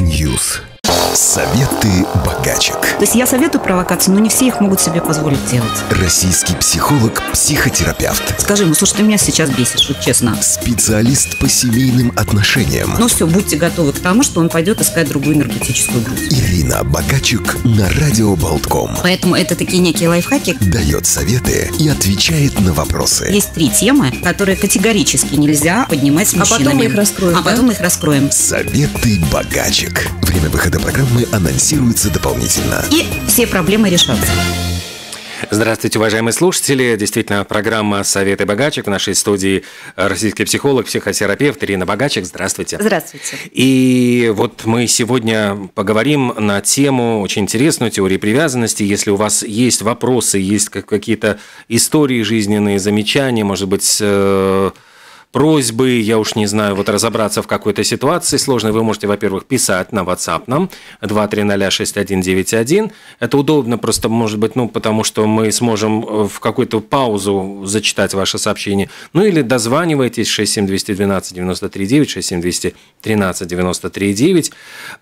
News. Советы богачек. То есть я советую провокации, но не все их могут себе позволить делать. Российский психолог, психотерапевт. Скажи ему, слушай, ты меня сейчас бесишь, вот честно. Специалист по семейным отношениям. Ну все, будьте готовы к тому, что он пойдет искать другую энергетическую группу. Ирина Богачек на радио Болтком. Поэтому это такие некие лайфхаки. Дает советы и отвечает на вопросы. Есть три темы, которые категорически нельзя поднимать с а мужчинами. А потом мы их раскроем. А да? потом мы их раскроем. Советы богачек. Время выхода программы программы анонсируются дополнительно. И все проблемы решатся. Здравствуйте, уважаемые слушатели. Действительно, программа «Советы богачек». В нашей студии российский психолог, психотерапевт Ирина Богачек. Здравствуйте. Здравствуйте. И вот мы сегодня поговорим на тему очень интересную, теории привязанности. Если у вас есть вопросы, есть какие-то истории жизненные, замечания, может быть, э, просьбы, я уж не знаю, вот разобраться в какой-то ситуации сложной, вы можете, во-первых, писать на WhatsApp нам 2306191. Это удобно просто, может быть, ну, потому что мы сможем э, в какую-то паузу зачитать ваше сообщение. Ну или дозванивайтесь 67212 939 67213 939.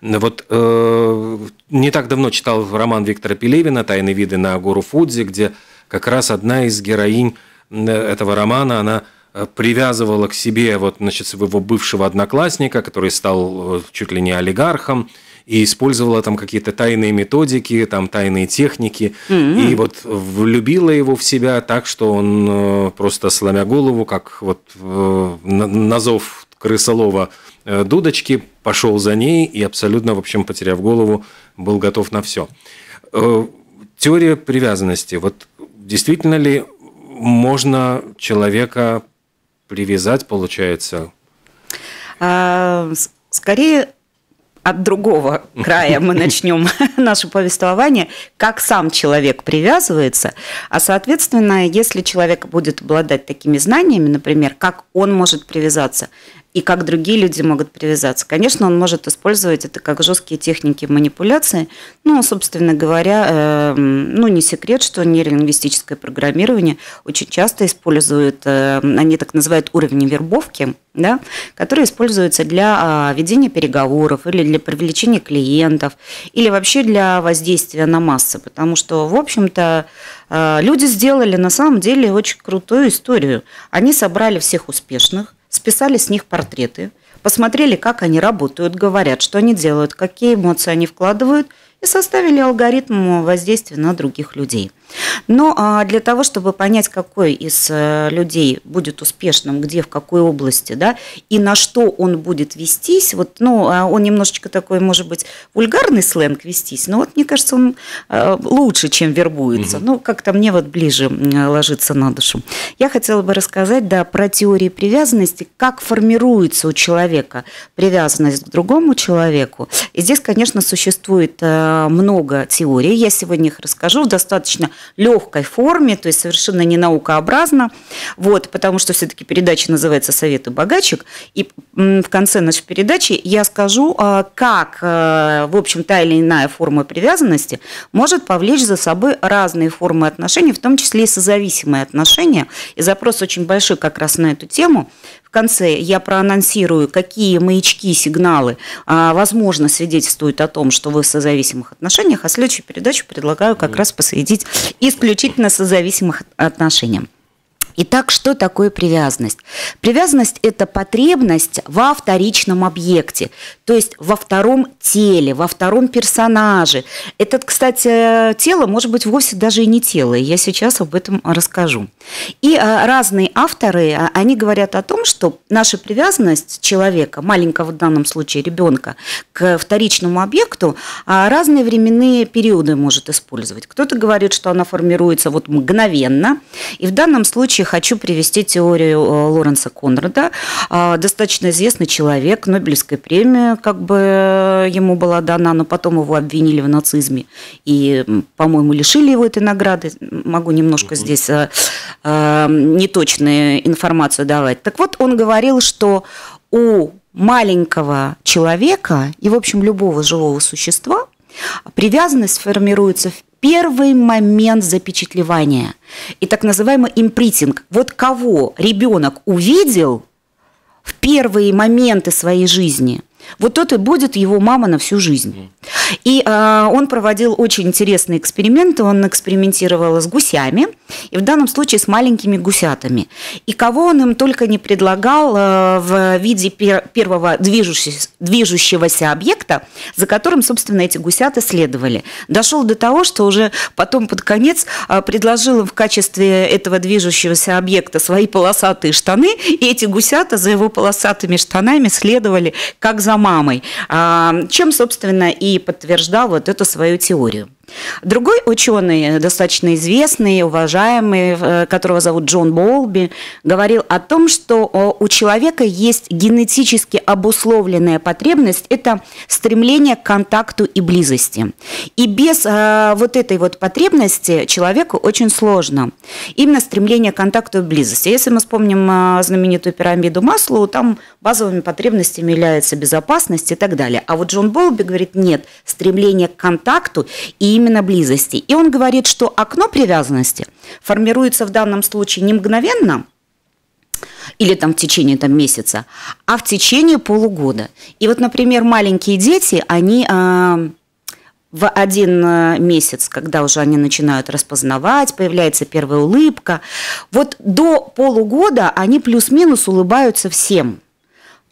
Вот э, не так давно читал роман Виктора Пелевина «Тайные виды на гору Фудзи», где как раз одна из героинь э, этого романа, она Э, привязывала к себе вот, значит, своего бывшего одноклассника, который стал э, чуть ли не олигархом, и использовала там какие-то тайные методики, там тайные техники, mm-hmm. и вот влюбила его в себя так, что он э, просто сломя голову, как вот на крысолова дудочки, пошел за ней и абсолютно, в общем, потеряв голову, был готов на все. Теория привязанности. Вот действительно ли можно человека привязать, получается? А, скорее от другого края мы начнем наше повествование, как сам человек привязывается, а соответственно, если человек будет обладать такими знаниями, например, как он может привязаться, и как другие люди могут привязаться. Конечно, он может использовать это как жесткие техники манипуляции. Ну, собственно говоря, эм, ну, не секрет, что нейролингвистическое программирование очень часто используют, эм, они так называют уровни вербовки, да, которые используются для а, ведения переговоров или для привлечения клиентов, или вообще для воздействия на массы, потому что, в общем-то, э, люди сделали на самом деле очень крутую историю. Они собрали всех успешных, списали с них портреты, посмотрели, как они работают, говорят, что они делают, какие эмоции они вкладывают, и составили алгоритм воздействия на других людей – но ну, а для того, чтобы понять, какой из э, людей будет успешным, где, в какой области, да, и на что он будет вестись, вот, ну, а он немножечко такой, может быть, вульгарный сленг вестись, но вот, мне кажется, он э, лучше, чем вербуется. Угу. Ну, как-то мне вот ближе ложится на душу. Я хотела бы рассказать, да, про теории привязанности, как формируется у человека привязанность к другому человеку. И здесь, конечно, существует э, много теорий. Я сегодня их расскажу в достаточно легкой форме, то есть совершенно не наукообразно, вот, потому что все-таки передача называется «Советы богачек», и в конце нашей передачи я скажу, а, как, э, в общем, та или иная форма привязанности может повлечь за собой разные формы отношений, в том числе и созависимые отношения, и запрос очень большой как раз на эту тему, конце я проанонсирую, какие маячки, сигналы, а, возможно, свидетельствуют о том, что вы в созависимых отношениях, а следующую передачу предлагаю как раз посвятить исключительно созависимых отношениям. Итак, что такое привязанность? Привязанность – это потребность во вторичном объекте, то есть во втором теле, во втором персонаже. Этот, кстати, тело может быть вовсе даже и не тело, и я сейчас об этом расскажу. И а, разные авторы, а, они говорят о том, что наша привязанность человека, маленького в данном случае ребенка, к вторичному объекту а, разные временные периоды может использовать. Кто-то говорит, что она формируется вот мгновенно, и в данном случае случае хочу привести теорию э, Лоренса Конрада. А, достаточно известный человек, Нобелевская премия как бы э, ему была дана, но потом его обвинили в нацизме и, по-моему, лишили его этой награды. Могу немножко угу. здесь э, неточную информацию давать. Так вот, он говорил, что у маленького человека и, в общем, любого живого существа Привязанность формируется в первый момент запечатлевания и так называемый импритинг. Вот кого ребенок увидел в первые моменты своей жизни – вот тот и будет его мама на всю жизнь. И э, он проводил очень интересные эксперименты. Он экспериментировал с гусями, и в данном случае с маленькими гусятами. И кого он им только не предлагал э, в виде пер первого движущегося, движущегося объекта, за которым, собственно, эти гусята следовали. Дошел до того, что уже потом под конец э, предложил им в качестве этого движущегося объекта свои полосатые штаны, и эти гусята за его полосатыми штанами следовали как за мамой, а, чем, собственно, и подтверждал вот эту свою теорию. Другой ученый, достаточно известный, уважаемый, э, которого зовут Джон Болби, говорил о том, что у человека есть генетически обусловленная потребность – это стремление к контакту и близости. И без э, вот этой вот потребности человеку очень сложно. Именно стремление к контакту и близости. Если мы вспомним э, знаменитую пирамиду Маслоу, там базовыми потребностями является безопасность и так далее. А вот Джон Болби говорит, нет, стремление к контакту и именно близости. И он говорит, что окно привязанности формируется в данном случае не мгновенно, или там в течение там, месяца, а в течение полугода. И вот, например, маленькие дети, они э, в один а, месяц, когда уже они начинают распознавать, появляется первая улыбка, вот до полугода они плюс-минус улыбаются всем –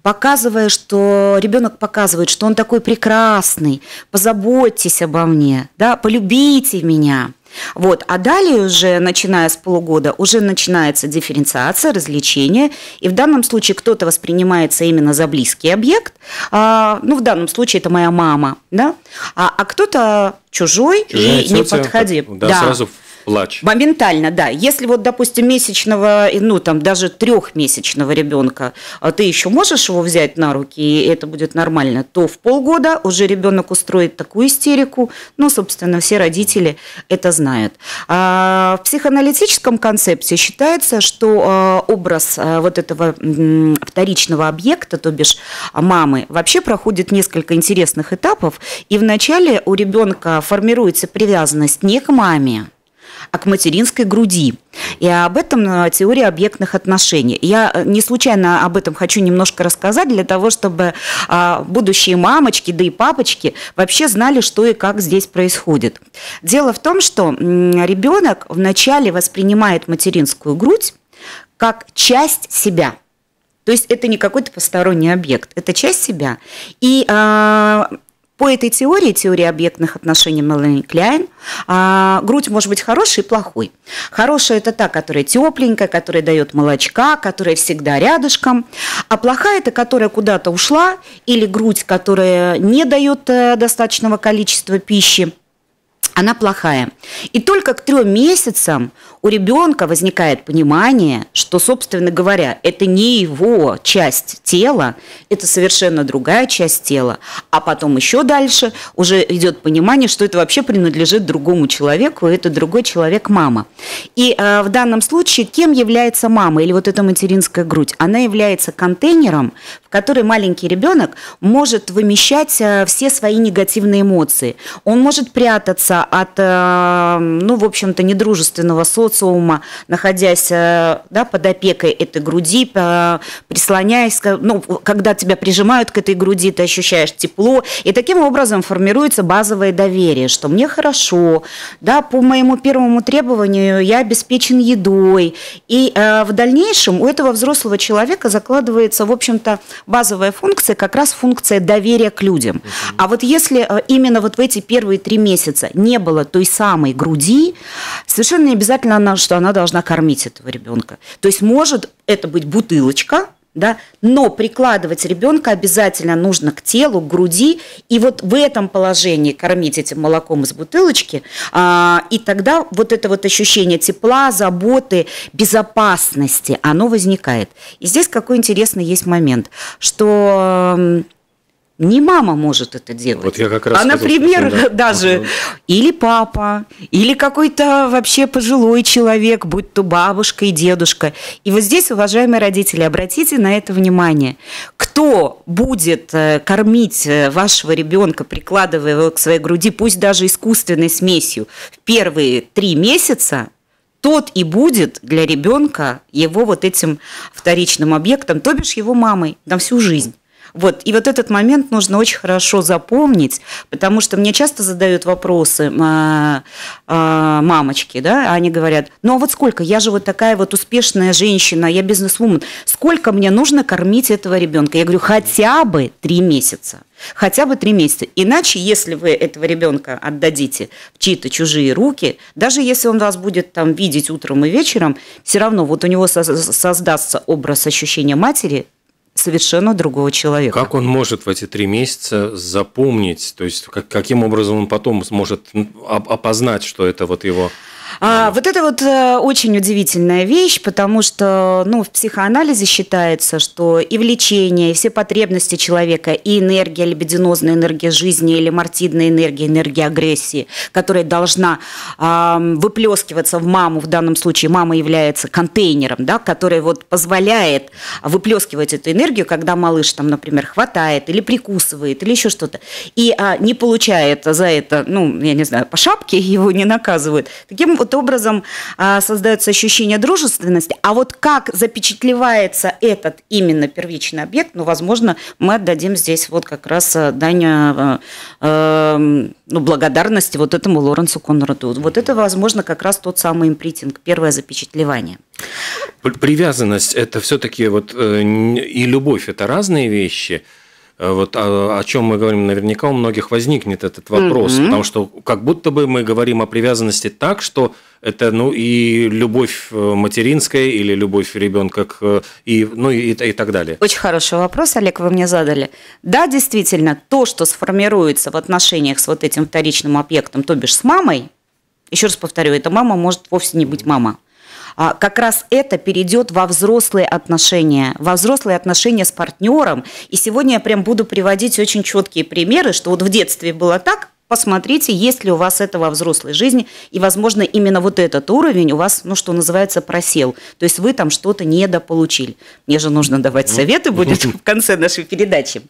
показывая, что ребенок показывает, что он такой прекрасный, позаботьтесь обо мне, да, полюбите меня. Вот. А далее уже, начиная с полугода, уже начинается дифференциация, развлечение. И в данном случае кто-то воспринимается именно за близкий объект. А, ну, в данном случае это моя мама, да? А, а кто-то чужой Чужая и тетя, не подходи. Да, да, сразу плач. Моментально, да. Если вот, допустим, месячного, ну там даже трехмесячного ребенка, а ты еще можешь его взять на руки, и это будет нормально, то в полгода уже ребенок устроит такую истерику. Ну, собственно, все родители это знают. А в психоаналитическом концепции считается, что а, образ а, вот этого вторичного объекта, то бишь мамы, вообще проходит несколько интересных этапов. И вначале у ребенка формируется привязанность не к маме, а к материнской груди. И об этом э, теория объектных отношений. Я э, не случайно об этом хочу немножко рассказать, для того, чтобы а, будущие мамочки, да и папочки вообще знали, что и как здесь происходит. Дело в том, что ребенок вначале воспринимает материнскую грудь как часть себя – то есть это не какой-то посторонний объект, это часть себя. И а, по этой теории, теории объектных отношений Мелани Кляйн, а, грудь может быть хорошей и плохой. Хорошая – это та, которая тепленькая, которая дает молочка, которая всегда рядышком. А плохая – это которая куда-то ушла, или грудь, которая не дает э, достаточного количества пищи – она плохая. И только к трем месяцам у ребенка возникает понимание, что, собственно говоря, это не его часть тела, это совершенно другая часть тела. А потом еще дальше уже идет понимание, что это вообще принадлежит другому человеку, и это другой человек мама. И э, в данном случае кем является мама или вот эта материнская грудь? Она является контейнером, в который маленький ребенок может вымещать э, все свои негативные эмоции. Он может прятаться от, э, ну, в общем-то, недружественного социума, находясь э, да, под опекой этой груди, прислоняясь, ну, когда тебя прижимают к этой груди, ты ощущаешь тепло, и таким образом формируется базовое доверие, что мне хорошо, да, по моему первому требованию я обеспечен едой, и э, в дальнейшем у этого взрослого человека закладывается, в общем-то, базовая функция, как раз функция доверия к людям. А вот если именно вот в эти первые три месяца не не было той самой груди, совершенно не обязательно, она, что она должна кормить этого ребенка. То есть может это быть бутылочка, да, но прикладывать ребенка обязательно нужно к телу, к груди, и вот в этом положении кормить этим молоком из бутылочки, а, и тогда вот это вот ощущение тепла, заботы, безопасности, оно возникает. И здесь какой интересный есть момент, что не мама может это делать. Вот я как раз а, например, сказал, даже угу. или папа, или какой-то вообще пожилой человек, будь то бабушка и дедушка. И вот здесь, уважаемые родители, обратите на это внимание. Кто будет э, кормить э, вашего ребенка, прикладывая его к своей груди, пусть даже искусственной смесью, в первые три месяца, тот и будет для ребенка его вот этим вторичным объектом, то бишь его мамой, на всю жизнь. Вот. И вот этот момент нужно очень хорошо запомнить, потому что мне часто задают вопросы а, а, мамочки, да, а они говорят, ну а вот сколько, я же вот такая вот успешная женщина, я бизнес-вумен, сколько мне нужно кормить этого ребенка? Я говорю, хотя бы три месяца. Хотя бы три месяца. Иначе, если вы этого ребенка отдадите в чьи-то чужие руки, даже если он вас будет там видеть утром и вечером, все равно вот у него создастся образ ощущения матери, совершенно другого человека. Как он может в эти три месяца запомнить, то есть как, каким образом он потом сможет опознать, что это вот его а, вот это вот э, очень удивительная вещь, потому что ну, в психоанализе считается, что и влечение, и все потребности человека, и энергия, либидинозная энергия жизни, или мартидная энергия, энергия агрессии, которая должна э, выплескиваться в маму, в данном случае мама является контейнером, да, который вот позволяет выплескивать эту энергию, когда малыш там, например, хватает или прикусывает, или еще что-то, и э, не получает за это, ну, я не знаю, по шапке его не наказывают. Таким вот образом а, создается ощущение дружественности. А вот как запечатлевается этот именно первичный объект, ну, возможно, мы отдадим здесь вот как раз а, дань э, ну, благодарности вот этому Лоренсу Конраду. Вот это, возможно, как раз тот самый импритинг, первое запечатлевание. Привязанность – это все-таки вот э, и любовь – это разные вещи – Э, вот а, о, о чем мы говорим, наверняка у многих возникнет этот вопрос, mm-hmm. потому что как будто бы мы говорим о привязанности так, что это ну и любовь э, материнская или любовь ребенка к э, и ну и, и так далее. Очень хороший вопрос, Олег, вы мне задали. Да, действительно, то, что сформируется в отношениях с вот этим вторичным объектом, то бишь с мамой, еще раз повторю, эта мама может вовсе не быть мама. А, как раз это перейдет во взрослые отношения, во взрослые отношения с партнером. И сегодня я прям буду приводить очень четкие примеры, что вот в детстве было так, посмотрите, есть ли у вас это во взрослой жизни, и, возможно, именно вот этот уровень у вас, ну, что называется, просел. То есть вы там что-то недополучили. Мне же нужно давать ну, советы, будет в конце нашей передачи.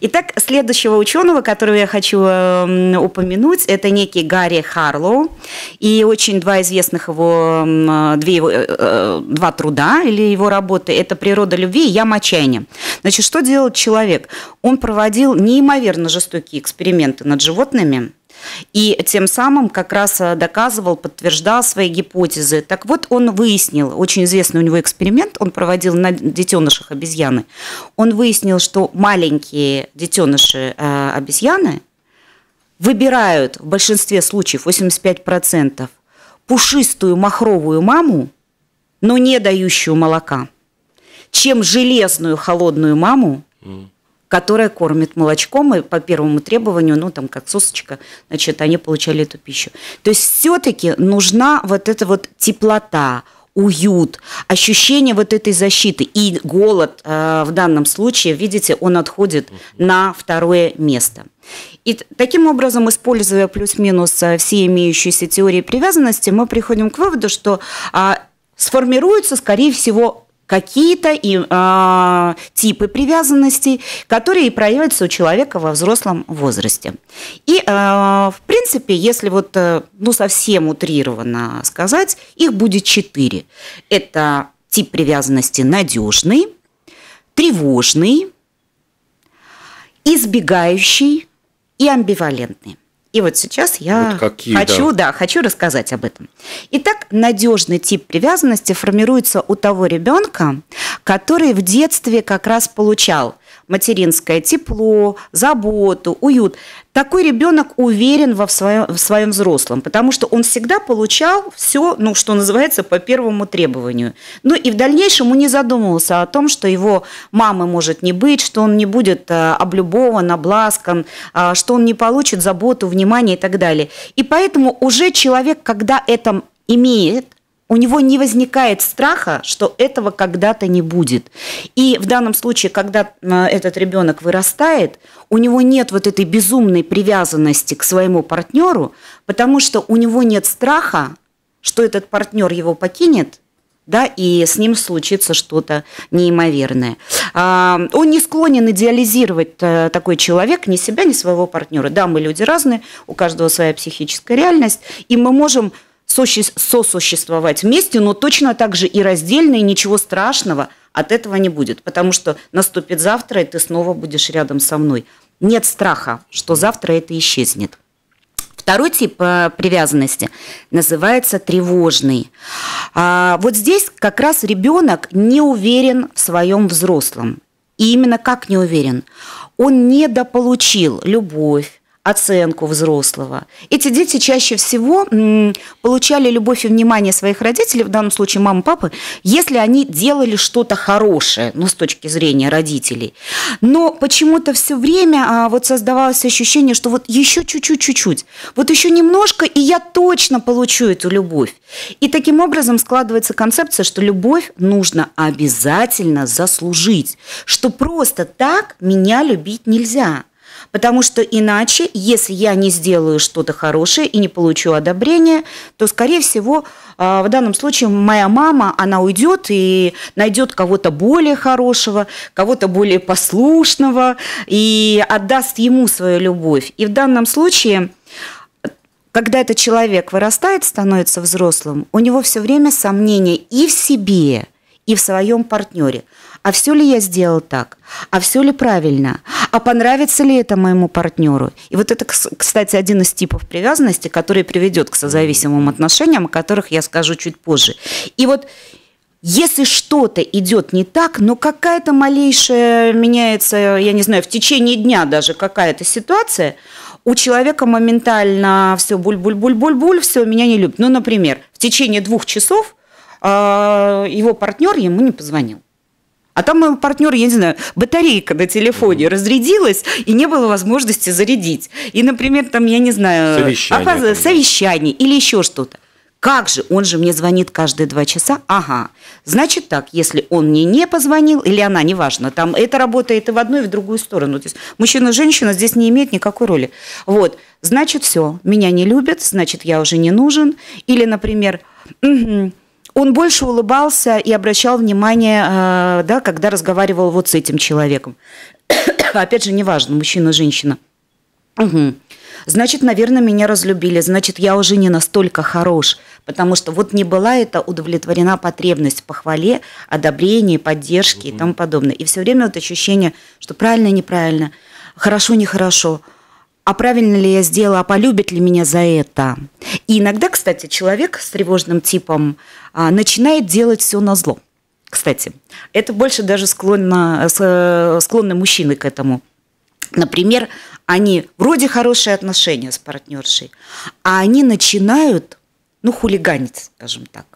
Итак, следующего ученого, которого я хочу эм, упомянуть, это некий Гарри Харлоу, и очень два известных его, эм, две его, э, э, два труда или его работы, это «Природа любви» и «Я мочайня». Значит, что делал человек? Он проводил неимоверно жестокие эксперименты над животными, и тем самым как раз э, доказывал, подтверждал свои гипотезы. Так вот, он выяснил, очень известный у него эксперимент, он проводил на детенышах обезьяны, он выяснил, что маленькие детеныши э, обезьяны выбирают в большинстве случаев, 85%, пушистую махровую маму, но не дающую молока, чем железную холодную маму, которая кормит молочком, и по первому требованию, ну, там, как сосочка, значит, они получали эту пищу. То есть все-таки нужна вот эта вот теплота, уют, ощущение вот этой защиты. И голод э, в данном случае, видите, он отходит на второе место. И таким образом, используя плюс-минус э, все имеющиеся теории привязанности, мы приходим к выводу, что э, сформируются, скорее всего, какие-то и, э, типы привязанностей, которые проявляются у человека во взрослом возрасте. И, э, в принципе, если вот, э, ну, совсем утрированно сказать, их будет четыре. Это тип привязанности надежный, тревожный, избегающий и амбивалентный. И вот сейчас я вот какие, хочу, да. да, хочу рассказать об этом. Итак, надежный тип привязанности формируется у того ребенка, который в детстве как раз получал материнское тепло, заботу, уют такой ребенок уверен во своем, в своем взрослом, потому что он всегда получал все, ну, что называется, по первому требованию. Ну и в дальнейшем он не задумывался о том, что его мамы может не быть, что он не будет э, облюбован, обласкан, а, что он не получит заботу, внимание и так далее. И поэтому уже человек, когда это имеет, у него не возникает страха, что этого когда-то не будет. И в данном случае, когда э, этот ребенок вырастает, у него нет вот этой безумной привязанности к своему партнеру, потому что у него нет страха, что этот партнер его покинет, да, и с ним случится что-то неимоверное. А, он не склонен идеализировать э, такой человек ни себя, ни своего партнера. Да, мы люди разные, у каждого своя психическая реальность, и мы можем сосуществовать вместе, но точно так же и раздельно, и ничего страшного от этого не будет, потому что наступит завтра, и ты снова будешь рядом со мной. Нет страха, что завтра это исчезнет. Второй тип э, привязанности называется тревожный. А, вот здесь как раз ребенок не уверен в своем взрослом. И именно как не уверен? Он недополучил любовь, оценку взрослого. Эти дети чаще всего получали любовь и внимание своих родителей, в данном случае мамы, папы, если они делали что-то хорошее, ну, с точки зрения родителей. Но почему-то все время а, вот создавалось ощущение, что вот еще чуть-чуть, чуть-чуть, вот еще немножко, и я точно получу эту любовь. И таким образом складывается концепция, что любовь нужно обязательно заслужить, что просто так меня любить нельзя. Потому что иначе, если я не сделаю что-то хорошее и не получу одобрение, то, скорее всего, а, в данном случае моя мама, она уйдет и найдет кого-то более хорошего, кого-то более послушного и отдаст ему свою любовь. И в данном случае когда этот человек вырастает, становится взрослым, у него все время сомнения и в себе, и в своем партнере. А все ли я сделал так? А все ли правильно? А понравится ли это моему партнеру? И вот это, кстати, один из типов привязанности, который приведет к созависимым отношениям, о которых я скажу чуть позже. И вот если что-то идет не так, но какая-то малейшая меняется, я не знаю, в течение дня даже какая-то ситуация, у человека моментально все буль-буль-буль-буль-буль, все, меня не любит. Ну, например, в течение двух часов – а, его партнер ему не позвонил. А там мой партнер, я не знаю, батарейка на телефоне разрядилась, и не было возможности зарядить. И, например, там, я не знаю, совещание, оказывается, совещание или еще что-то. Как же, он же мне звонит каждые два часа. Ага, значит так, если он мне не позвонил, или она, неважно, там это работает и в одну, и в другую сторону. То есть мужчина и женщина здесь не имеет никакой роли. Вот, значит, все, меня не любят, значит, я уже не нужен. Или, например, угу, он больше улыбался и обращал внимание, э, да, когда разговаривал вот с этим человеком. Опять же, неважно, мужчина, женщина. Угу. Значит, наверное, меня разлюбили, значит, я уже не настолько хорош, потому что вот не была это удовлетворена потребность в похвале, одобрении, поддержке угу. и тому подобное. И все время вот ощущение, что правильно, неправильно, хорошо, нехорошо. хорошо а правильно ли я сделала, а полюбят ли меня за это. И иногда, кстати, человек с тревожным типом а, начинает делать все на зло. Кстати, это больше даже склонно, э, склонны мужчины к этому. Например, они вроде хорошие отношения с партнершей, а они начинают, ну, хулиганить, скажем так.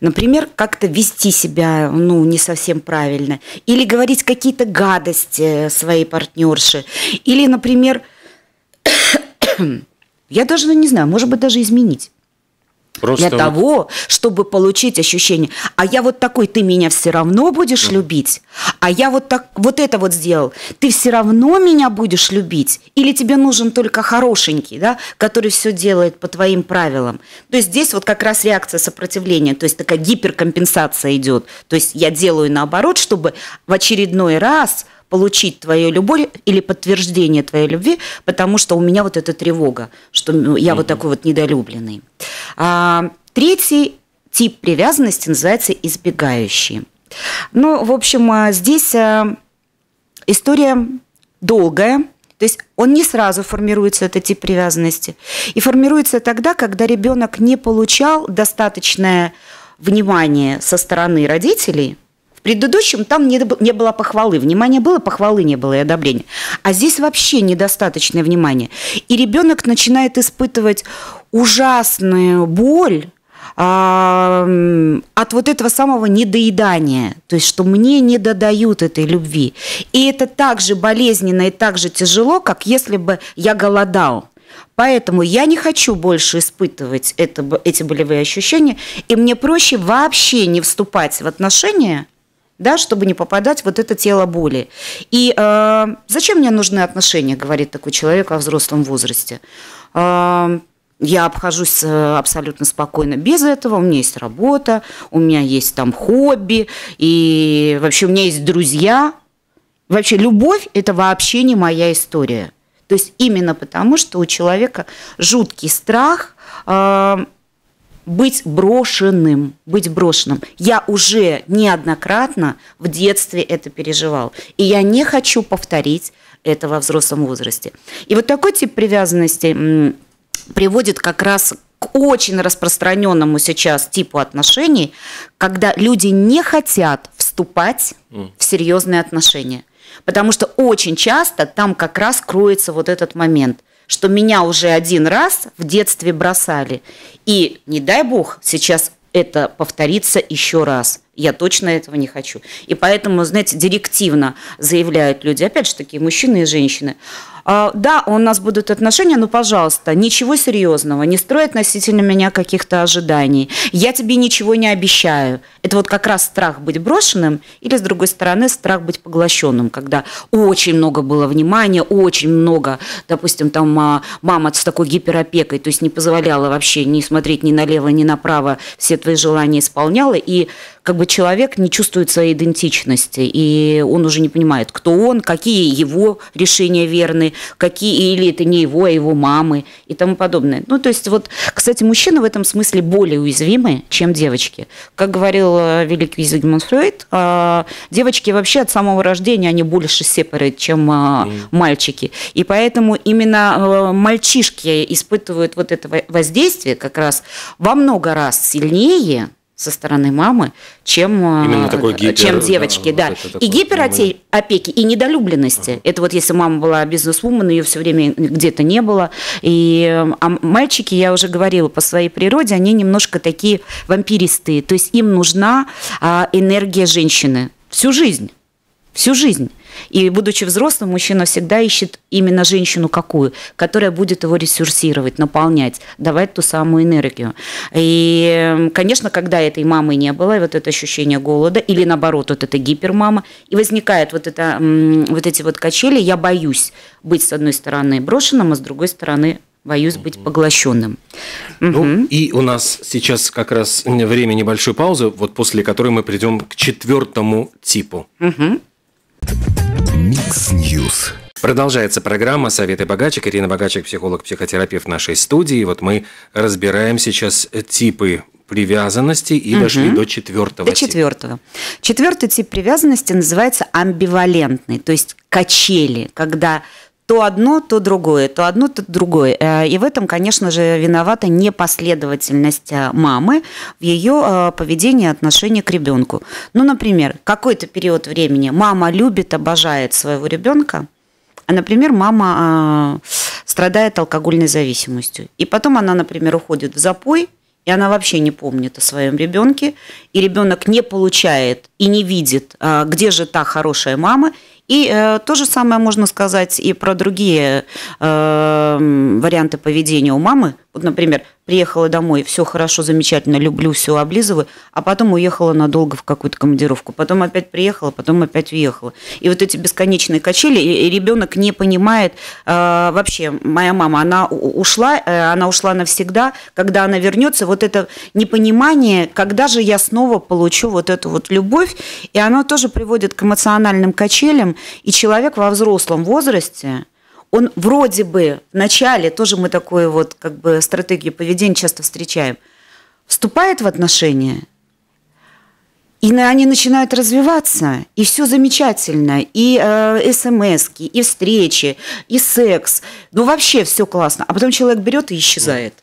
Например, как-то вести себя, ну, не совсем правильно. Или говорить какие-то гадости своей партнерши. Или, например, я даже не знаю, может быть, даже изменить. Просто для вот... того, чтобы получить ощущение, а я вот такой, ты меня все равно будешь любить, а я вот так, вот это вот сделал, ты все равно меня будешь любить, или тебе нужен только хорошенький, да, который все делает по твоим правилам. То есть здесь вот как раз реакция сопротивления, то есть такая гиперкомпенсация идет, то есть я делаю наоборот, чтобы в очередной раз получить твою любовь или подтверждение твоей любви, потому что у меня вот эта тревога, что ну, я mm-hmm. вот такой вот недолюбленный. А, третий тип привязанности называется избегающий. Ну, в общем, а, здесь а, история долгая, то есть он не сразу формируется, этот тип привязанности. И формируется тогда, когда ребенок не получал достаточное внимание со стороны родителей – предыдущем там не, не было похвалы. Внимания было, похвалы не было и одобрения. А здесь вообще недостаточное внимание. И ребенок начинает испытывать ужасную боль от вот этого самого недоедания, то есть что мне не додают этой любви. И это так же болезненно и так же тяжело, как если бы я голодал. Поэтому я не хочу больше испытывать это, эти болевые ощущения, и мне проще вообще не вступать в отношения, да, чтобы не попадать в вот это тело боли. И э, зачем мне нужны отношения, говорит такой человек о взрослом возрасте. Э, я обхожусь э, абсолютно спокойно без этого. У меня есть работа, у меня есть там хобби, и вообще у меня есть друзья. Вообще любовь – это вообще не моя история. То есть именно потому, что у человека жуткий страх э, быть брошенным, быть брошенным. Я уже неоднократно в детстве это переживал. И я не хочу повторить это во взрослом возрасте. И вот такой тип привязанности приводит как раз к очень распространенному сейчас типу отношений, когда люди не хотят вступать в серьезные отношения. Потому что очень часто там как раз кроется вот этот момент – что меня уже один раз в детстве бросали. И не дай бог сейчас это повторится еще раз. Я точно этого не хочу. И поэтому, знаете, директивно заявляют люди, опять же таки, мужчины и женщины, а, да, у нас будут отношения, но, пожалуйста, ничего серьезного, не строй относительно меня каких-то ожиданий. Я тебе ничего не обещаю. Это вот как раз страх быть брошенным или, с другой стороны, страх быть поглощенным, когда очень много было внимания, очень много, допустим, там а, мама с такой гиперопекой, то есть не позволяла вообще не смотреть ни налево, ни направо, все твои желания исполняла, и как бы человек не чувствует своей идентичности, и он уже не понимает, кто он, какие его решения верны, какие, или это не его, а его мамы и тому подобное. Ну, то есть вот, кстати, мужчины в этом смысле более уязвимы, чем девочки. Как говорил э, великий Зигмунд Фрейд, а, девочки вообще от самого рождения, они больше сепарят, чем mm. мальчики. И поэтому именно э, мальчишки испытывают вот это воздействие как раз во много раз сильнее, со стороны мамы, чем, а, э, гипер, чем девочки. Да, да. Вот это, и гиперопеки, и недолюбленности. Ага. Это вот если мама была бизнес-вумен, ее все время где-то не было. И эм, а мальчики, я уже говорила, по своей природе, они немножко такие вампиристые. То есть им нужна а, энергия женщины всю жизнь. Всю жизнь. И будучи взрослым, мужчина всегда ищет именно женщину какую, которая будет его ресурсировать, наполнять, давать ту самую энергию. И, конечно, когда этой мамы не было, вот это ощущение голода, или наоборот, вот эта гипермама, и возникает вот, это, вот эти вот качели, я боюсь быть, с одной стороны, брошенным, а с другой стороны, боюсь быть поглощенным. Ну, угу. И у нас сейчас как раз время небольшой паузы, вот после которой мы придем к четвертому типу. Угу. Микс Ньюс. Продолжается программа «Советы богачек». Ирина Богачек, психолог, психотерапевт нашей студии. Вот мы разбираем сейчас типы привязанности и угу. дошли до четвертого. До типа. четвертого. Четвертый тип привязанности называется амбивалентный, то есть качели, когда то одно, то другое, то одно, то другое. Э, и в этом, конечно же, виновата непоследовательность э, мамы в ее э, поведении и отношении к ребенку. Ну, например, какой-то период времени мама любит, обожает своего ребенка, а, например, мама страдает алкогольной зависимостью. И потом она, например, уходит в запой, и она вообще не помнит о своем ребенке, и ребенок не получает и не видит, где же та хорошая мама, и э, то же самое можно сказать и про другие э, варианты поведения у мамы. Вот, например, приехала домой, все хорошо, замечательно, люблю, все облизываю, а потом уехала надолго в какую-то командировку, потом опять приехала, потом опять уехала. И вот эти бесконечные качели, и ребенок не понимает, э, вообще, моя мама, она ушла, э, она ушла навсегда, когда она вернется, вот это непонимание, когда же я снова получу вот эту вот любовь, и оно тоже приводит к эмоциональным качелям, и человек во взрослом возрасте, он вроде бы в начале, тоже мы такую вот как бы стратегию поведения часто встречаем, вступает в отношения, и они начинают развиваться, и все замечательно, и э, смс, и встречи, и секс, ну вообще все классно, а потом человек берет и исчезает.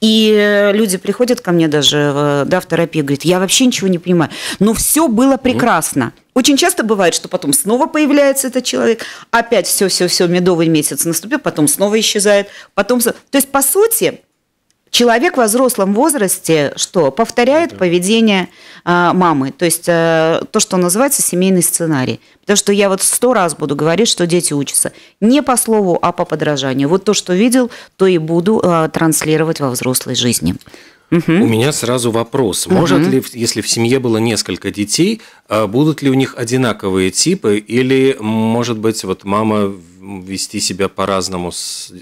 И э, люди приходят ко мне даже э, да, в терапию, говорят, я вообще ничего не понимаю. Но все было прекрасно. Очень часто бывает, что потом снова появляется этот человек, опять все-все-все, медовый месяц наступил, потом снова исчезает, потом... То есть, по сути, человек в взрослом возрасте что повторяет да. поведение э, мамы, то есть э, то, что называется семейный сценарий. Потому что я вот сто раз буду говорить, что дети учатся не по слову, а по подражанию. Вот то, что видел, то и буду э, транслировать во взрослой жизни. Угу. У меня сразу вопрос. Может угу. ли, если в семье было несколько детей, а, будут ли у них одинаковые типы? Или, может быть, вот мама вести себя по-разному.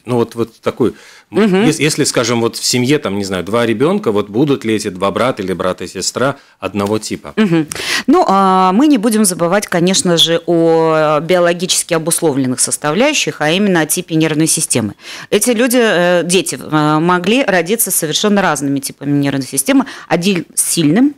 Ну, вот, вот такой... Угу. Если, если, скажем, вот в семье, там, не знаю, два ребенка, вот будут ли эти два брата или брат и сестра одного типа? Угу. Ну, а мы не будем забывать, конечно же, о биологически обусловленных составляющих, а именно о типе нервной системы. Эти люди, э, дети, э, могли родиться совершенно разными типами нервной системы. Один сильным,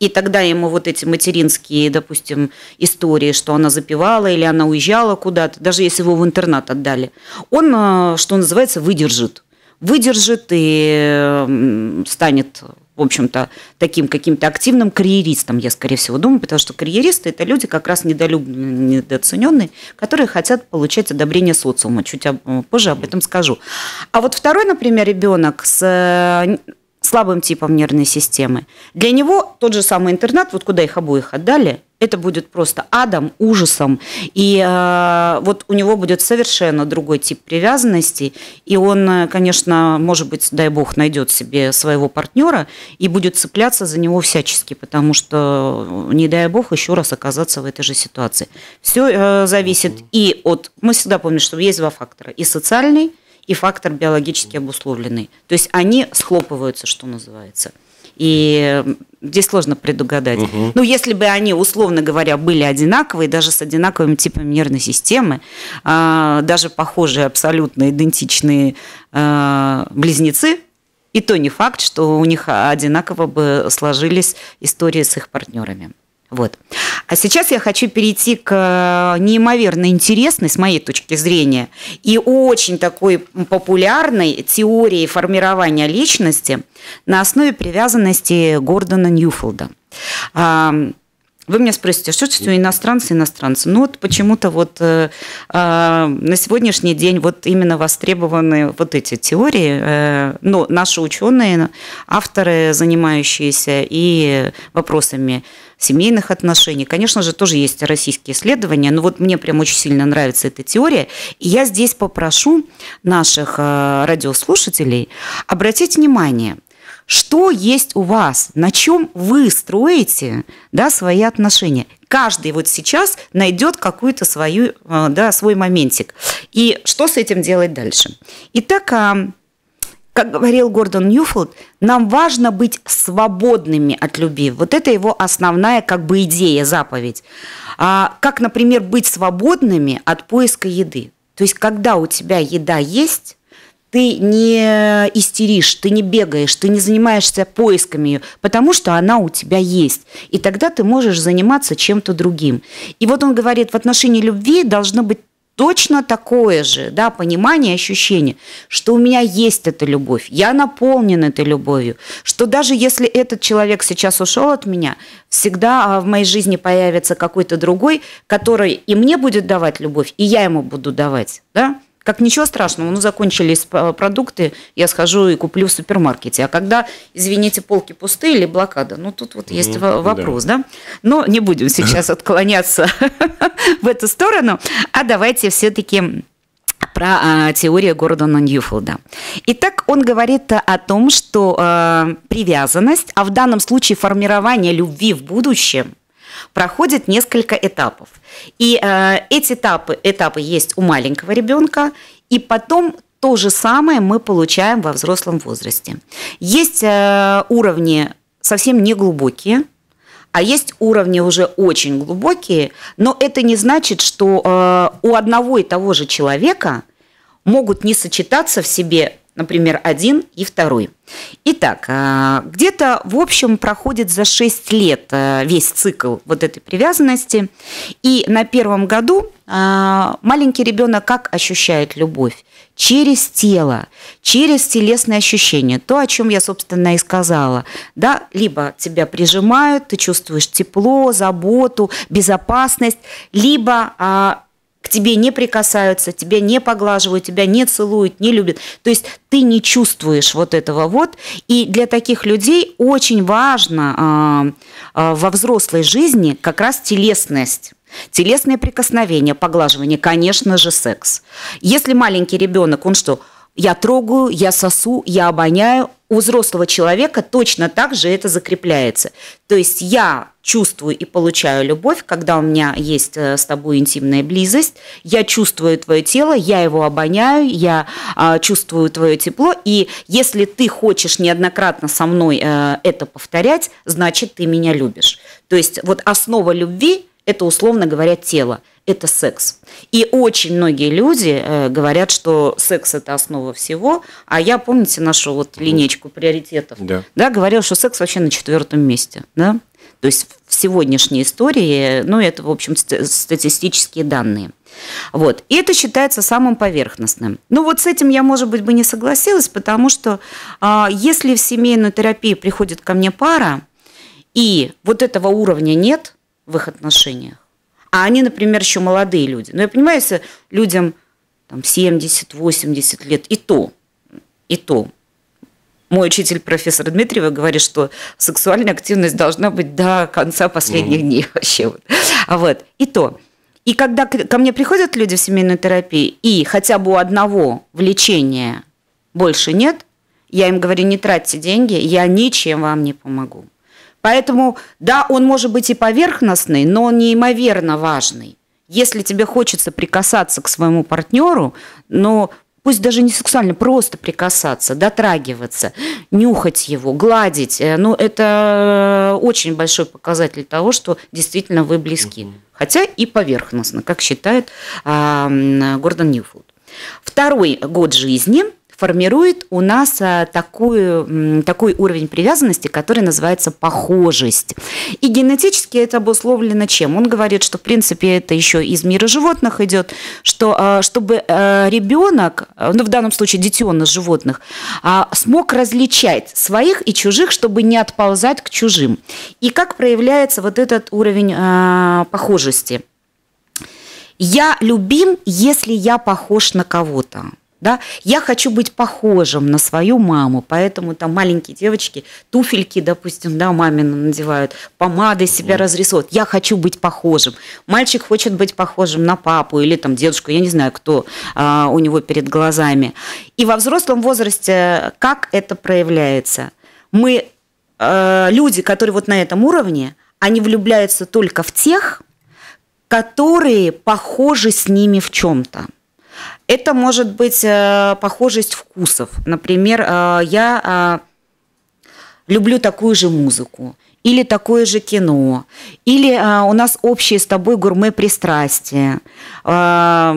и тогда ему вот эти материнские, допустим, истории, что она запевала или она уезжала куда-то, даже если его в интернат отдали, он, э, что называется, выдержит. Выдержит и станет, в общем-то, таким каким-то активным карьеристом, я, скорее всего, думаю, потому что карьеристы – это люди как раз недолюбленные, недооцененные, которые хотят получать одобрение социума. Чуть позже об этом скажу. А вот второй, например, ребенок с э, слабым типом нервной системы. Для него тот же самый интернат, вот куда их обоих отдали, это будет просто адом, ужасом. И э, вот у него будет совершенно другой тип привязанности. И он, э, конечно, может быть, дай бог, найдет себе своего партнера и будет цепляться за него всячески, потому что, э, не дай бог, еще раз оказаться в этой же ситуации. Все э, зависит и от... Мы всегда помним, что есть два фактора. И социальный, и фактор биологически обусловленный. То есть они схлопываются, что называется. И здесь сложно предугадать. Угу. Ну, если бы они, условно говоря, были одинаковые, даже с одинаковым типом нервной системы, а, даже похожие, абсолютно идентичные а, близнецы, и то не факт, что у них одинаково бы сложились истории с их партнерами. Вот. А сейчас я хочу перейти к э, неимоверно интересной, с моей точки зрения, и очень такой популярной теории формирования личности на основе привязанности Гордона Ньюфолда. А, вы меня спросите, что все иностранцы, иностранцы? Ну вот почему-то вот э, э, на сегодняшний день вот именно востребованы вот эти теории, э, но наши ученые, авторы, занимающиеся и вопросами семейных отношений. Конечно же, тоже есть российские исследования, но вот мне прям очень сильно нравится эта теория. И я здесь попрошу наших э, радиослушателей обратить внимание, что есть у вас, на чем вы строите да, свои отношения. Каждый вот сейчас найдет какую-то свою, э, да, свой моментик. И что с этим делать дальше? Итак, а, как говорил Гордон Ньюфилд, нам важно быть свободными от любви. Вот это его основная как бы идея, заповедь. А, как, например, быть свободными от поиска еды. То есть, когда у тебя еда есть, ты не истеришь, ты не бегаешь, ты не занимаешься поисками ее, потому что она у тебя есть. И тогда ты можешь заниматься чем-то другим. И вот он говорит, в отношении любви должно быть точно такое же, да, понимание, ощущение, что у меня есть эта любовь, я наполнен этой любовью, что даже если этот человек сейчас ушел от меня, всегда а, в моей жизни появится какой-то другой, который и мне будет давать любовь, и я ему буду давать, да как ничего страшного, ну, закончились э, продукты, я схожу и куплю в супермаркете. А когда, извините, полки пустые или блокада, ну, тут вот есть ну, вопрос, да. да? Но не будем сейчас отклоняться в эту сторону, а давайте все-таки про э, теорию города Ньюфилда. Итак, он говорит о том, что э, привязанность, а в данном случае формирование любви в будущем – проходит несколько этапов. И э, эти этапы, этапы есть у маленького ребенка, и потом то же самое мы получаем во взрослом возрасте. Есть э, уровни совсем неглубокие, а есть уровни уже очень глубокие, но это не значит, что э, у одного и того же человека могут не сочетаться в себе например, один и второй. Итак, э, где-то, в общем, проходит за 6 лет э, весь цикл вот этой привязанности. И на первом году э, маленький ребенок как ощущает любовь? Через тело, через телесные ощущения. То, о чем я, собственно, и сказала. Да? Либо тебя прижимают, ты чувствуешь тепло, заботу, безопасность, либо а, к тебе не прикасаются, тебя не поглаживают, тебя не целуют, не любят. То есть ты не чувствуешь вот этого вот. И для таких людей очень важно а, а, во взрослой жизни как раз телесность. телесное прикосновение, поглаживание, конечно же, секс. Если маленький ребенок, он что, я трогаю, я сосу, я обоняю. У взрослого человека точно так же это закрепляется. То есть я чувствую и получаю любовь, когда у меня есть э, с тобой интимная близость. Я чувствую твое тело, я его обоняю, я э, чувствую твое тепло. И если ты хочешь неоднократно со мной э, это повторять, значит, ты меня любишь. То есть вот основа любви это, условно говоря, тело, это секс. И очень многие люди э, говорят, что секс – это основа всего, а я, помните, нашу вот линейку приоритетов, да. Да, говорил, что секс вообще на четвертом месте, да? То есть в сегодняшней истории, ну, это, в общем, статистические данные. Вот. И это считается самым поверхностным. Ну, вот с этим я, может быть, бы не согласилась, потому что а, если в семейную терапию приходит ко мне пара, и вот этого уровня нет – в их отношениях. А они, например, еще молодые люди. Но я понимаю, если людям там, 70-80 лет, и то, и то. Мой учитель профессор Дмитриева говорит, что сексуальная активность должна быть до конца последних Mm-hmm. дней вообще. Вот. А вот, и то. И когда ко мне приходят люди в семейную терапию, и хотя бы у одного влечения больше нет, я им говорю, не тратьте деньги, я ничем вам не помогу. Поэтому, да, он может быть и поверхностный, но он неимоверно важный. Если тебе хочется прикасаться к своему партнеру, но пусть даже не сексуально, просто прикасаться, дотрагиваться, нюхать его, гладить, э, ну, это э, очень большой показатель того, что действительно вы близки. Хотя и поверхностно, как считает э, Гордон Ньюфилд. Второй год жизни – формирует у нас э, такую, такой уровень привязанности, который называется похожесть. И генетически это обусловлено чем? Он говорит, что в принципе это еще из мира животных идет, что э, чтобы э, ребенок, ну в данном случае детеныш животных, а, смог различать своих и чужих, чтобы не отползать к чужим. И как проявляется вот этот уровень похожести? Я любим, если я похож на кого-то да, я хочу быть похожим на свою маму, поэтому там маленькие девочки туфельки, допустим, да, мамину надевают, помады себя mm. разрисовывают, я хочу быть похожим. Мальчик хочет быть похожим на папу или там дедушку, я не знаю, кто а, у него перед глазами. И во взрослом возрасте как это проявляется? Мы, э, люди, которые вот на этом уровне, они влюбляются только в тех, которые похожи с ними в чем-то. Это может быть э, похожесть вкусов. Например, э, я э, люблю такую же музыку или такое же кино, или а, у нас общие с тобой гурме пристрастия, а,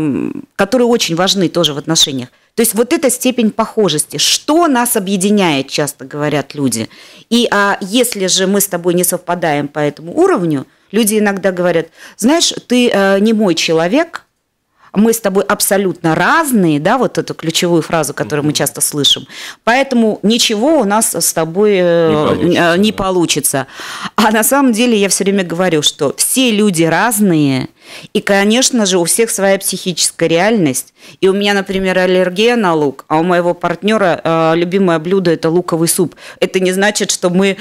которые очень важны тоже в отношениях. То есть вот эта степень похожести, что нас объединяет, часто говорят люди. И а, если же мы с тобой не совпадаем по этому уровню, люди иногда говорят, знаешь, ты а, не мой человек, мы с тобой абсолютно разные, да, вот эту ключевую фразу, которую мы часто слышим. Поэтому ничего у нас с тобой э, не э, получится. Не получится. А на самом деле я все время говорю, что все люди разные, и, конечно же, у всех своя психическая реальность. И у меня, например, аллергия на лук, а у моего партнера э, любимое блюдо это луковый суп. Это не значит, что мы э,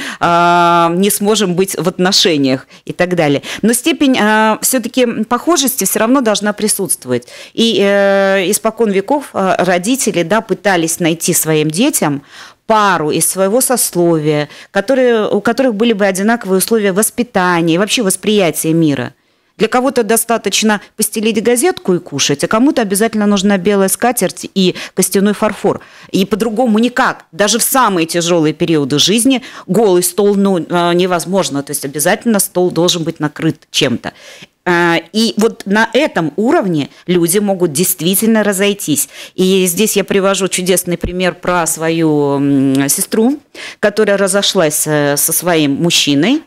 не сможем быть в отношениях и так далее. Но степень э, а, все-таки похожести все равно должна присутствовать. И э, испокон веков э, родители да, пытались найти своим детям пару из своего сословия, которые, у которых были бы одинаковые условия воспитания и вообще восприятия мира – для кого-то достаточно постелить газетку и кушать, а кому-то обязательно нужна белая скатерть и костяной фарфор. И по-другому никак. Даже в самые тяжелые периоды жизни голый стол ну, а, невозможно. То есть обязательно стол должен быть накрыт чем-то. А, и вот на этом уровне люди могут действительно разойтись. И здесь я привожу чудесный пример про свою сестру, которая разошлась э, со своим мужчиной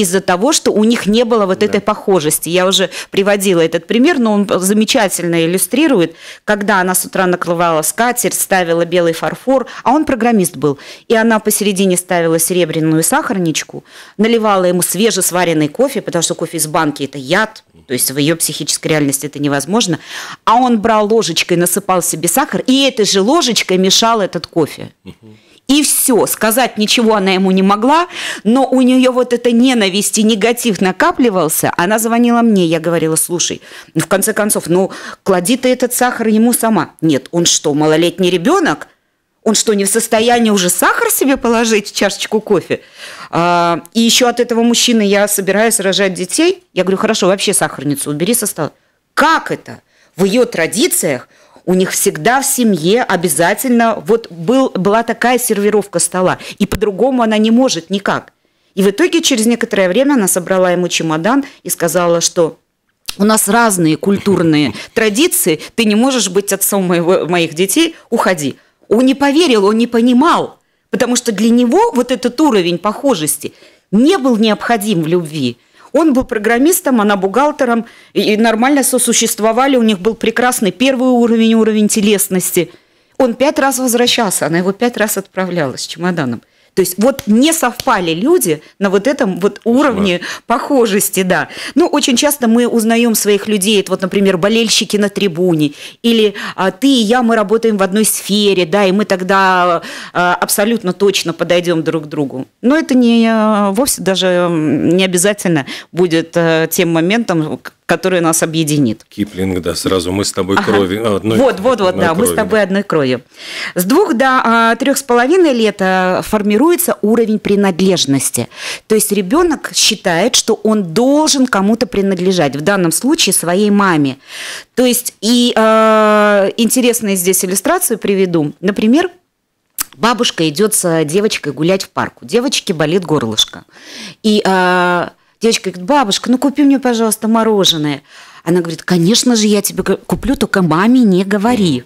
из-за того, что у них не было вот да. этой похожести. Я уже приводила этот пример, но он замечательно иллюстрирует, когда она с утра накрывала скатерть, ставила белый фарфор, а он программист был, и она посередине ставила серебряную сахарничку, наливала ему свежесваренный кофе, потому что кофе из банки – это яд, то есть в ее психической реальности это невозможно, а он брал ложечкой, насыпал себе сахар, и этой же ложечкой мешал этот кофе. Угу и все. Сказать ничего она ему не могла, но у нее вот эта ненависть и негатив накапливался. Она звонила мне, я говорила, слушай, ну, в конце концов, ну, клади ты этот сахар ему сама. Нет, он что, малолетний ребенок? Он что, не в состоянии уже сахар себе положить в чашечку кофе? А, и еще от этого мужчины я собираюсь рожать детей. Я говорю, хорошо, вообще сахарницу убери со стола. Как это? В ее традициях у них всегда в семье обязательно вот был, была такая сервировка стола, и по-другому она не может никак. И в итоге через некоторое время она собрала ему чемодан и сказала, что у нас разные культурные традиции, ты не можешь быть отцом моего, моих детей, уходи. Он не поверил, он не понимал, потому что для него вот этот уровень похожести не был необходим в любви. Он был программистом, она бухгалтером, и нормально сосуществовали, у них был прекрасный первый уровень, уровень телесности. Он пять раз возвращался, она его пять раз отправляла с чемоданом. То есть вот не совпали люди на вот этом вот уровне да. похожести, да. Ну, очень часто мы узнаем своих людей, это вот, например, болельщики на трибуне, или а, ты и я, мы работаем в одной сфере, да, и мы тогда а, абсолютно точно подойдем друг к другу. Но это не а, вовсе даже не обязательно будет э, тем моментом, которая нас объединит. Киплинг, да, сразу мы с тобой ага. крови. А, одной, вот, вот, вот, да, крови, мы с тобой одной крови. С двух до а, трех с половиной лет э, формируется уровень принадлежности. То есть ребенок считает, что он должен кому-то принадлежать, в данном случае своей маме. То есть и э, интересные здесь иллюстрацию приведу. Например, бабушка идет с девочкой гулять в парку. Девочке болит горлышко. И э, Девочка говорит, бабушка, ну купи мне, пожалуйста, мороженое. Она говорит, конечно же, я тебе куплю, только маме не говори.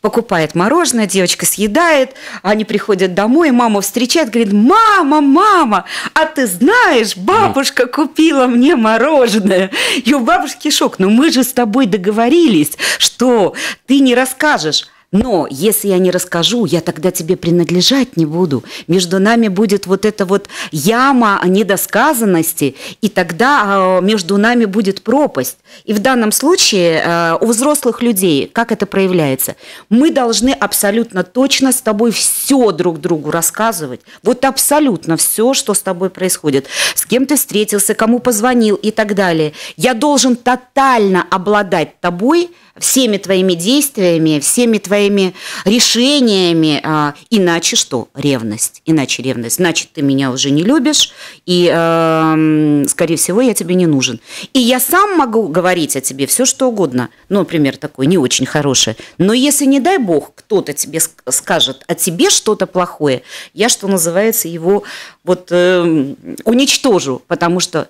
Покупает мороженое, девочка съедает, они приходят домой, мама встречает, говорит, мама, мама, а ты знаешь, бабушка купила мне мороженое. И у бабушки шок, но мы же с тобой договорились, что ты не расскажешь. Но если я не расскажу, я тогда тебе принадлежать не буду. Между нами будет вот эта вот яма недосказанности, и тогда а, между нами будет пропасть. И в данном случае а, у взрослых людей как это проявляется? Мы должны абсолютно точно с тобой все друг другу рассказывать. Вот абсолютно все, что с тобой происходит. С кем ты встретился, кому позвонил и так далее. Я должен тотально обладать тобой всеми твоими действиями, всеми твоими своими решениями. А, иначе что? Ревность. Иначе ревность. Значит, ты меня уже не любишь, и, э, скорее всего, я тебе не нужен. И я сам могу говорить о тебе все, что угодно. Ну, например, такое не очень хорошее. Но если, не дай бог, кто-то тебе скажет о тебе что-то плохое, я, что называется, его вот э, уничтожу, потому что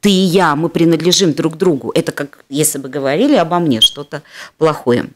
ты и я, мы принадлежим друг другу. Это как если бы говорили обо мне что-то плохое.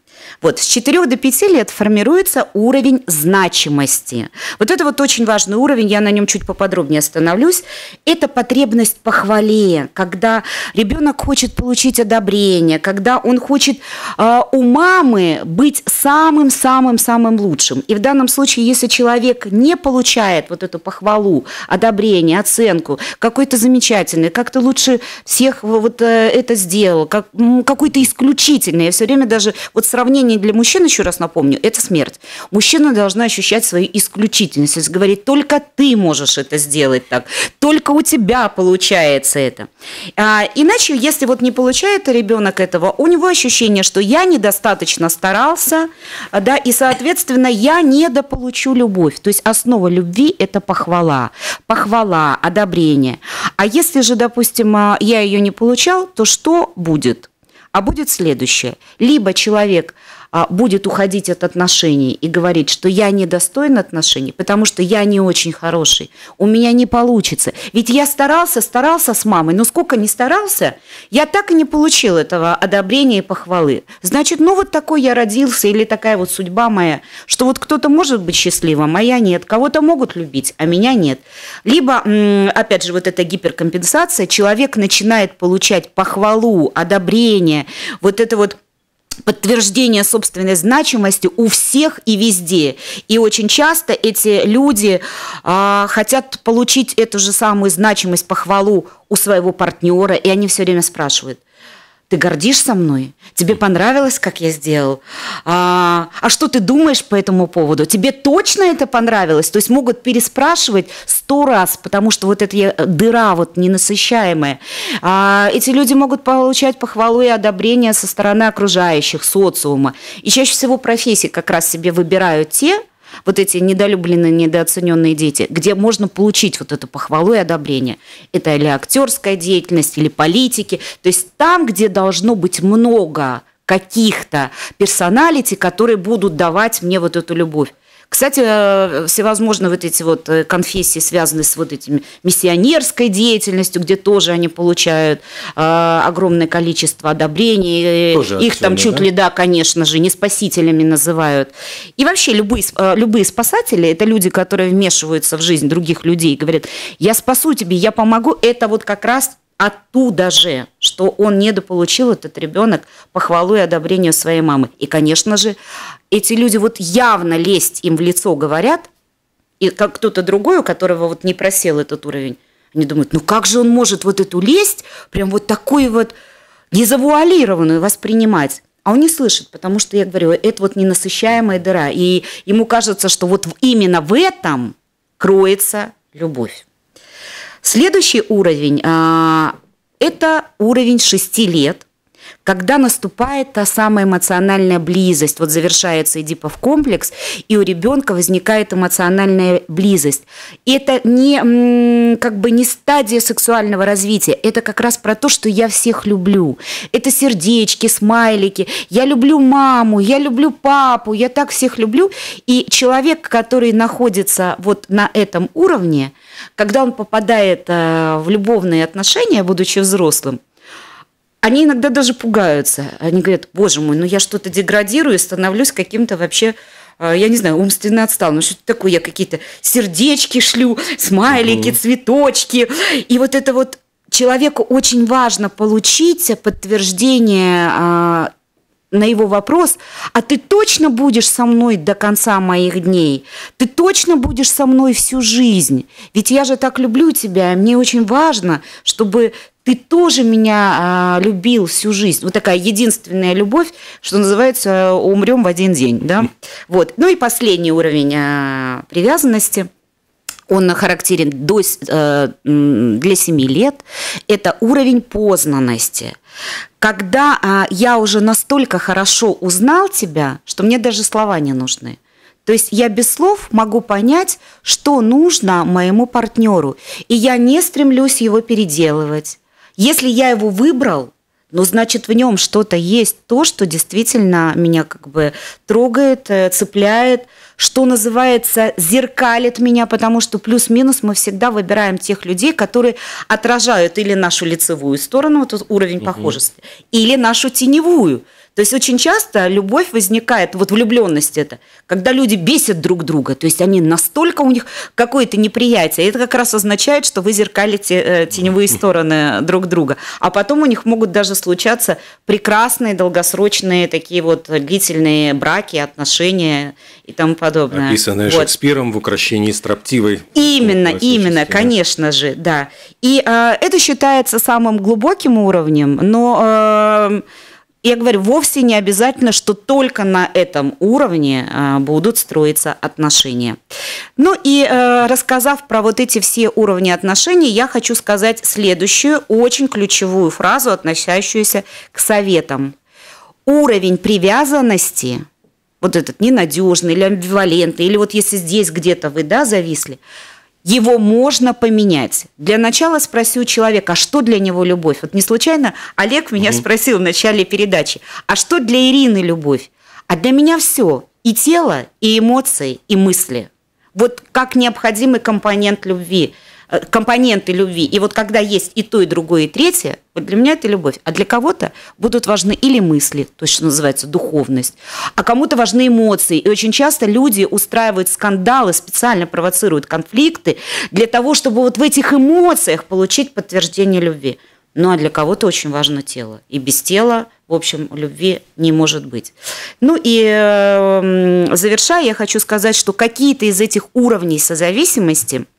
Вот с 4 до 5 лет формируется уровень значимости. Вот это вот очень важный уровень, я на нем чуть поподробнее остановлюсь. Это потребность похвале, когда ребенок хочет получить одобрение, когда он хочет э, у мамы быть самым-самым-самым лучшим. И в данном случае, если человек не получает вот эту похвалу, одобрение, оценку, какой-то замечательный, как ты лучше всех вот э, это сделал, как, какой-то исключительный. Я все время даже вот сравниваю Сравнение для мужчин, еще раз напомню, это смерть. Мужчина должна ощущать свою исключительность, то есть говорить, только ты можешь это сделать так, только у тебя получается это. А, иначе, если вот не получает ребенок этого, у него ощущение, что я недостаточно старался, да, и, соответственно, я недополучу любовь. То есть основа любви – это похвала, похвала, одобрение. А если же, допустим, а, я ее не получал, то что будет? а будет следующее. Либо человек а, будет уходить от отношений и говорить, что я недостоин отношений, потому что я не очень хороший, у меня не получится. Ведь я старался, старался с мамой, но сколько не старался, я так и не получил этого одобрения и похвалы. Значит, ну вот такой я родился или такая вот судьба моя, что вот кто-то может быть счастливым, а я нет, кого-то могут любить, а меня нет. Либо, опять же, вот эта гиперкомпенсация, человек начинает получать похвалу, одобрение, вот это вот подтверждение собственной значимости у всех и везде. И очень часто эти люди а, хотят получить эту же самую значимость, похвалу у своего партнера, и они все время спрашивают, ты гордишься мной, тебе понравилось, как я сделал, а, а что ты думаешь по этому поводу, тебе точно это понравилось, то есть могут переспрашивать сто раз, потому что вот эта э, дыра вот ненасыщаемая, а, эти люди могут получать похвалу и одобрение со стороны окружающих, социума, и чаще всего профессии как раз себе выбирают те, вот эти недолюбленные, недооцененные дети, где можно получить вот эту похвалу и одобрение. Это или актерская деятельность, или политики. То есть там, где должно быть много каких-то персоналити, которые будут давать мне вот эту любовь. Кстати, э, всевозможные вот эти вот э, конфессии связаны с вот этими миссионерской деятельностью, где тоже они получают э, огромное количество одобрений. Тоже Их там чуть да? ли, да, конечно же, не спасителями называют. И вообще любые, любые спасатели – это люди, которые вмешиваются в жизнь других людей и говорят, я спасу тебе, я помогу. Это вот как раз оттуда же что он недополучил, этот ребенок, похвалу и одобрению своей мамы. И, конечно же, эти люди вот явно лезть им в лицо говорят, и как кто-то другой, у которого вот не просел этот уровень, они думают, ну как же он может вот эту лесть, прям вот такую вот незавуалированную воспринимать? А он не слышит, потому что, я говорю, это вот ненасыщаемая дыра. И ему кажется, что вот именно в этом кроется любовь. Следующий уровень а, это уровень 6 лет, когда наступает та самая эмоциональная близость, вот завершается Эдипов комплекс, и у ребенка возникает эмоциональная близость. И это не, как бы не стадия сексуального развития, это как раз про то, что я всех люблю. Это сердечки, смайлики, я люблю маму, я люблю папу, я так всех люблю. И человек, который находится вот на этом уровне, когда он попадает э, в любовные отношения, будучи взрослым, они иногда даже пугаются. Они говорят, боже мой, ну я что-то деградирую и становлюсь каким-то вообще э, я не знаю, умственно отстал, ну что-то такое, я какие-то сердечки шлю, смайлики, цветочки. И вот это вот человеку очень важно получить подтверждение а, на его вопрос, а ты точно будешь со мной до конца моих дней? Ты точно будешь со мной всю жизнь? Ведь я же так люблю тебя, и мне очень важно, чтобы ты тоже меня а, любил всю жизнь. Вот такая единственная любовь, что называется, умрем в один день, да. Вот. Ну и последний уровень а, привязанности. Он характерен до, э, для 7 лет. Это уровень познанности. Когда а, я уже настолько хорошо узнал тебя, что мне даже слова не нужны. То есть я без слов могу понять, что нужно моему партнеру, и я не стремлюсь его переделывать. Если я его выбрал, ну, значит, в нем что-то есть, то, что действительно меня как бы трогает, э, цепляет, что называется, зеркалит меня, потому что плюс-минус мы всегда выбираем тех людей, которые отражают или нашу лицевую сторону, вот уровень угу. похожести, или нашу теневую. То есть очень часто любовь возникает, вот влюбленность это, когда люди бесят друг друга, то есть они настолько у них какое-то неприятие, это как раз означает, что вы зеркалите э, теневые стороны э, друг друга. А потом у них могут даже случаться прекрасные долгосрочные такие вот длительные браки, отношения и тому подобное. Описанное вот. Шекспиром в украшении строптивой. Именно, именно, конечно же, да. И э, это считается самым глубоким уровнем, но... Э, я говорю, вовсе не обязательно, что только на этом уровне а, будут строиться отношения. Ну и э, рассказав про вот эти все уровни отношений, я хочу сказать следующую очень ключевую фразу, относящуюся к советам. Уровень привязанности, вот этот ненадежный или амбивалентный, или вот если здесь где-то вы да, зависли – его можно поменять. Для начала спроси у человека, а что для него любовь? Вот не случайно Олег меня угу. спросил в начале передачи, а что для Ирины любовь? А для меня все. И тело, и эмоции, и мысли. Вот как необходимый компонент любви – Э, компоненты любви. И вот когда есть и то, и другое, и третье, вот для меня это любовь. А для кого-то будут важны или мысли, то, что называется духовность, а кому-то важны эмоции. И очень часто люди устраивают скандалы, специально провоцируют конфликты для того, чтобы вот в этих эмоциях получить подтверждение любви. Ну а для кого-то очень важно тело. И без тела, в общем, любви не может быть. Ну и э, завершая, я хочу сказать, что какие-то из этих уровней созависимости –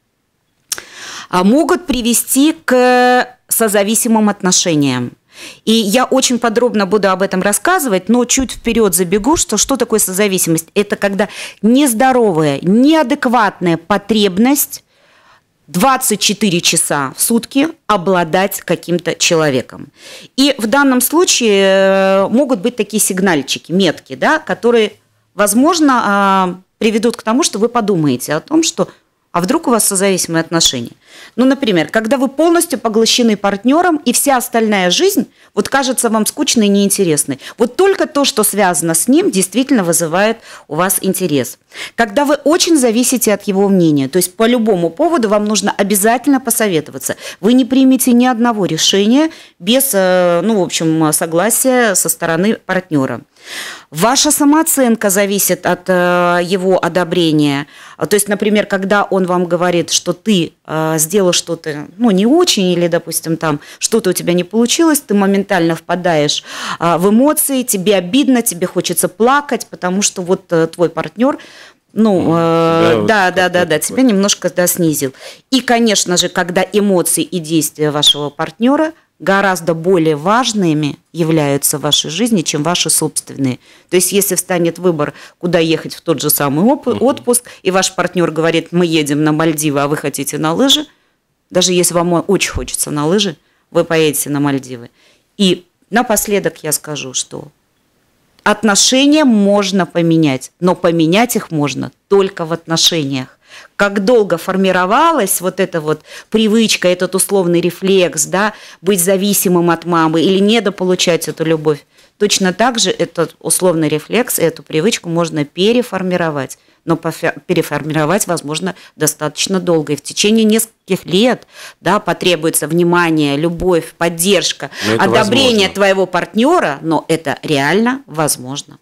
а, могут привести к созависимым отношениям. И я очень подробно буду об этом рассказывать, но чуть вперед забегу, что что такое созависимость? Это когда нездоровая, неадекватная потребность 24 часа в сутки обладать каким-то человеком. И в данном случае э, могут быть такие сигнальчики, метки, да, которые, возможно, а, приведут к тому, что вы подумаете о том, что а вдруг у вас созависимые отношения? Ну, например, когда вы полностью поглощены партнером, и вся остальная жизнь вот кажется вам скучной и неинтересной. Вот только то, что связано с ним, действительно вызывает у вас интерес. Когда вы очень зависите от его мнения, то есть по любому поводу вам нужно обязательно посоветоваться. Вы не примете ни одного решения без, э, ну, в общем, согласия со стороны партнера. Ваша самооценка зависит от э, его одобрения. А, то есть, например, когда он вам говорит, что ты э, сделал что-то, ну, не очень, или, допустим, там что-то у тебя не получилось, ты моментально впадаешь э, в эмоции, тебе обидно, тебе хочется плакать, потому что вот э, твой партнер ну, э, да, да, вот да, да, да, тебя немножко да, снизил. И, конечно же, когда эмоции и действия вашего партнера – гораздо более важными являются в вашей жизни, чем ваши собственные. То есть, если встанет выбор, куда ехать в тот же самый отпуск, и ваш партнер говорит, мы едем на Мальдивы, а вы хотите на лыжи, даже если вам очень хочется на лыжи, вы поедете на Мальдивы. И напоследок я скажу, что отношения можно поменять, но поменять их можно только в отношениях как долго формировалась вот эта вот привычка, этот условный рефлекс, да, быть зависимым от мамы или недополучать эту любовь. Точно так же этот условный рефлекс, эту привычку можно переформировать. Но переформировать, возможно, достаточно долго. И в течение нескольких лет да, потребуется внимание, любовь, поддержка, одобрение возможно. твоего партнера, но это реально возможно.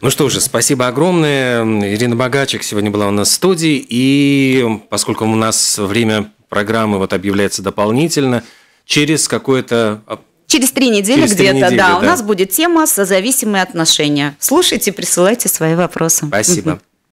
Ну что же, спасибо огромное. Ирина Богачек сегодня была у нас в студии. И поскольку у нас время программы вот объявляется дополнительно, через какое-то а, Через три недели где-то, да, да, у нас будет тема «Созависимые отношения». Слушайте, присылайте свои вопросы. Спасибо.